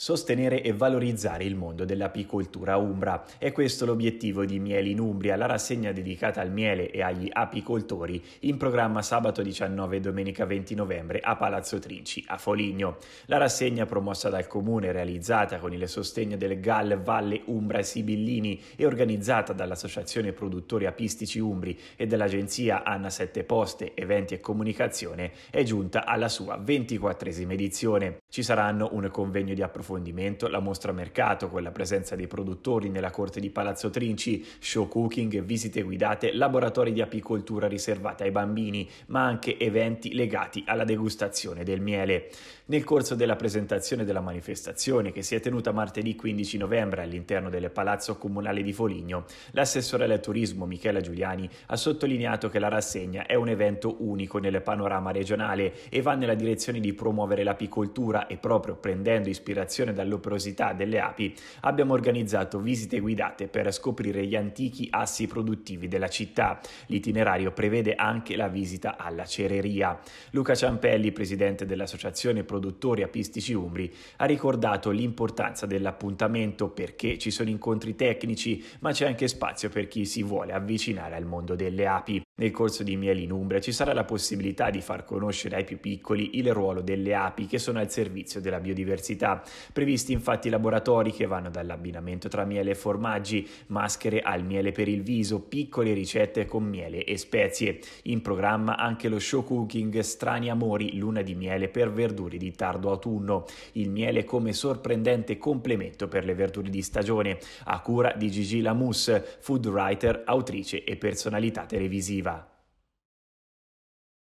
Sostenere e valorizzare il mondo dell'apicoltura umbra. È questo l'obiettivo di Mieli in Umbria, la rassegna dedicata al miele e agli apicoltori, in programma sabato 19 e domenica 20 novembre a Palazzo Trinci, a Foligno. La rassegna promossa dal comune, realizzata con il sostegno del GAL Valle Umbra Sibillini e organizzata dall'Associazione Produttori Apistici Umbri e dall'agenzia Anna Sette Poste, Eventi e Comunicazione, è giunta alla sua 24esima edizione. Ci saranno un convegno di approfondimento approfondimento la mostra mercato con la presenza dei produttori nella corte di Palazzo Trinci, show cooking, visite guidate, laboratori di apicoltura riservati ai bambini, ma anche eventi legati alla degustazione del miele. Nel corso della presentazione della manifestazione che si è tenuta martedì 15 novembre all'interno del Palazzo Comunale di Foligno, l'assessore al turismo Michela Giuliani ha sottolineato che la rassegna è un evento unico nel panorama regionale e va nella direzione di promuovere l'apicoltura e proprio prendendo ispirazione protezione dall'operosità delle api, abbiamo organizzato visite guidate per scoprire gli antichi assi produttivi della città. L'itinerario prevede anche la visita alla cereria. Luca Ciampelli, presidente dell'Associazione Produttori Apistici Umbri, ha ricordato l'importanza dell'appuntamento perché ci sono incontri tecnici, ma c'è anche spazio per chi si vuole avvicinare al mondo delle api. Nel corso di Miele in Umbria ci sarà la possibilità di far conoscere ai più piccoli il ruolo delle api che sono al servizio della biodiversità. Previsti infatti laboratori che vanno dall'abbinamento tra miele e formaggi, maschere al miele per il viso, piccole ricette con miele e spezie. In programma anche lo show cooking Strani Amori, luna di miele per verdure di tardo autunno. Il miele come sorprendente complemento per le verdure di stagione, a cura di Gigi Lamus, food writer, autrice e personalità televisiva.